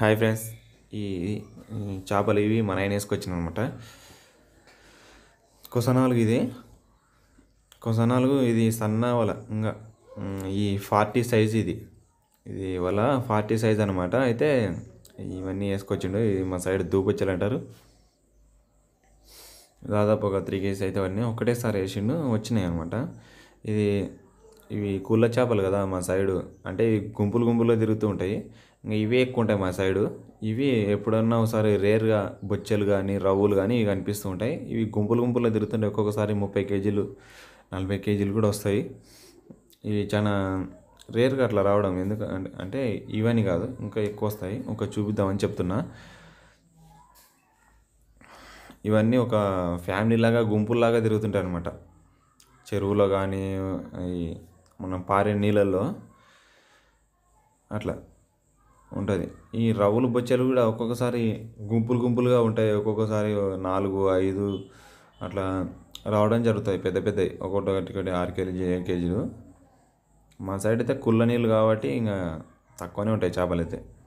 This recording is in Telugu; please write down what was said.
హాయ్ ఫ్రెండ్స్ ఈ చేపలు ఇవి మన ఆయన వేసుకొచ్చిన అనమాట కొసనాలుగు ఇది కొసనాలుగు ఇది సన్న వల ఇంకా ఈ ఫార్టీ సైజ్ ఇది ఇది వల ఫార్టీ సైజ్ అనమాట అయితే ఇవన్నీ వేసుకొచ్చిండు ఇది మా సైడ్ దూపొచ్చలు అంటారు దాదాపు ఒక త్రీ కేజీస్ అయితే అవన్నీ ఒకటేసారి వేసిండు వచ్చినాయి అనమాట ఇది ఇవి కుళ్ళ చేపలు కదా మా సైడు అంటే గుంపులు గుంపులుగా తిరుగుతూ ఉంటాయి ఇంకా ఇవే ఎక్కువ ఉంటాయి మా సైడు ఇవి ఎప్పుడన్నా ఒకసారి రేర్గా బొచ్చెలు కానీ రవ్వులు కానీ ఇవి కనిపిస్తూ ఉంటాయి ఇవి గుంపులు గుంపుల్లో తిరుగుతుంటాయి ఒక్కొక్కసారి ముప్పై కేజీలు నలభై కేజీలు కూడా వస్తాయి ఇవి చాలా రేర్గా అట్లా రావడం ఎందుకు అంటే ఇవని కాదు ఇంకా ఎక్కువ వస్తాయి ఇంకా చూపిద్దామని చెప్తున్నా ఇవన్నీ ఒక ఫ్యామిలీలాగా గుంపుల్లాగా తిరుగుతుంటాయి అనమాట చెరువులో కానీ మనం పారే నీళ్ళల్లో అట్లా ఉంటుంది ఈ రవ్వులు బొచ్చలు కూడా ఒక్కొక్కసారి గుంపులు గుంపులుగా ఉంటాయి ఒక్కొక్కసారి నాలుగు ఐదు అట్లా రావడం జరుగుతాయి పెద్ద ఒకటి ఒకటి ఆరు కేజీ ఏడు కేజీలు మా సైడ్ అయితే కుళ్ళ నీళ్ళు కాబట్టి ఇంకా తక్కువనే ఉంటాయి చేపలు అయితే